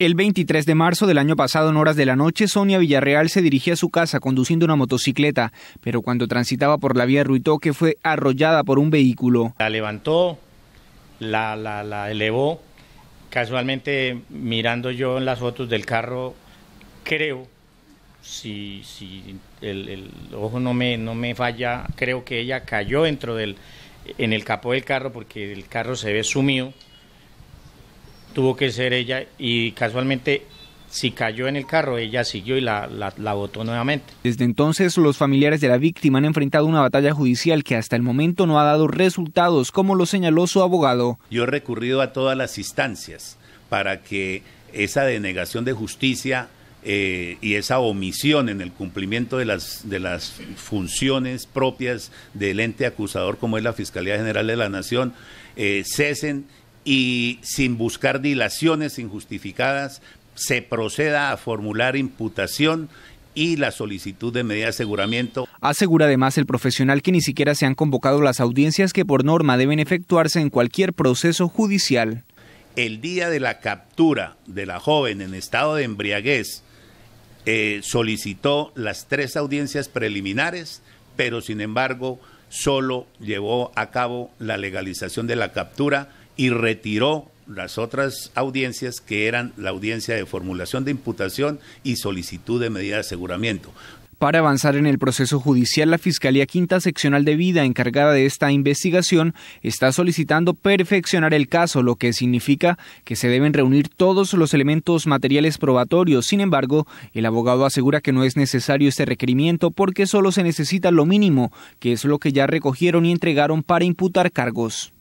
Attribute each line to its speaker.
Speaker 1: El 23 de marzo del año pasado, en horas de la noche, Sonia Villarreal se dirigía a su casa conduciendo una motocicleta, pero cuando transitaba por la vía Ruitoque fue arrollada por un
Speaker 2: vehículo. La levantó, la, la, la elevó. Casualmente, mirando yo en las fotos del carro, creo, si, si el, ojo no me, no me falla, creo que ella cayó dentro del, en el capó del carro porque el carro se ve sumido tuvo que ser ella y casualmente si cayó en el carro, ella siguió y la, la, votó nuevamente.
Speaker 1: Desde entonces, los familiares de la víctima han enfrentado una batalla judicial que hasta el momento no ha dado resultados, como lo señaló su abogado.
Speaker 3: Yo he recurrido a todas las instancias para que esa denegación de justicia eh, y esa omisión en el cumplimiento de las, de las funciones propias del ente acusador como es la Fiscalía General de la Nación eh, cesen y sin buscar dilaciones injustificadas se proceda a formular imputación y la solicitud de medida de aseguramiento.
Speaker 1: Asegura además el profesional que ni siquiera se han convocado las audiencias que por norma deben efectuarse en cualquier proceso judicial.
Speaker 3: El día de la captura de la joven en estado de embriaguez eh, solicitó las tres audiencias preliminares, pero sin embargo solo llevó a cabo la legalización de la captura y retiró las otras audiencias que eran la audiencia de formulación de imputación y solicitud de medida de aseguramiento.
Speaker 1: Para avanzar en el proceso judicial, la Fiscalía Quinta Seccional de Vida, encargada de esta investigación, está solicitando perfeccionar el caso, lo que significa que se deben reunir todos los elementos materiales probatorios. Sin embargo, el abogado asegura que no es necesario este requerimiento porque solo se necesita lo mínimo, que es lo que ya recogieron y entregaron para imputar cargos.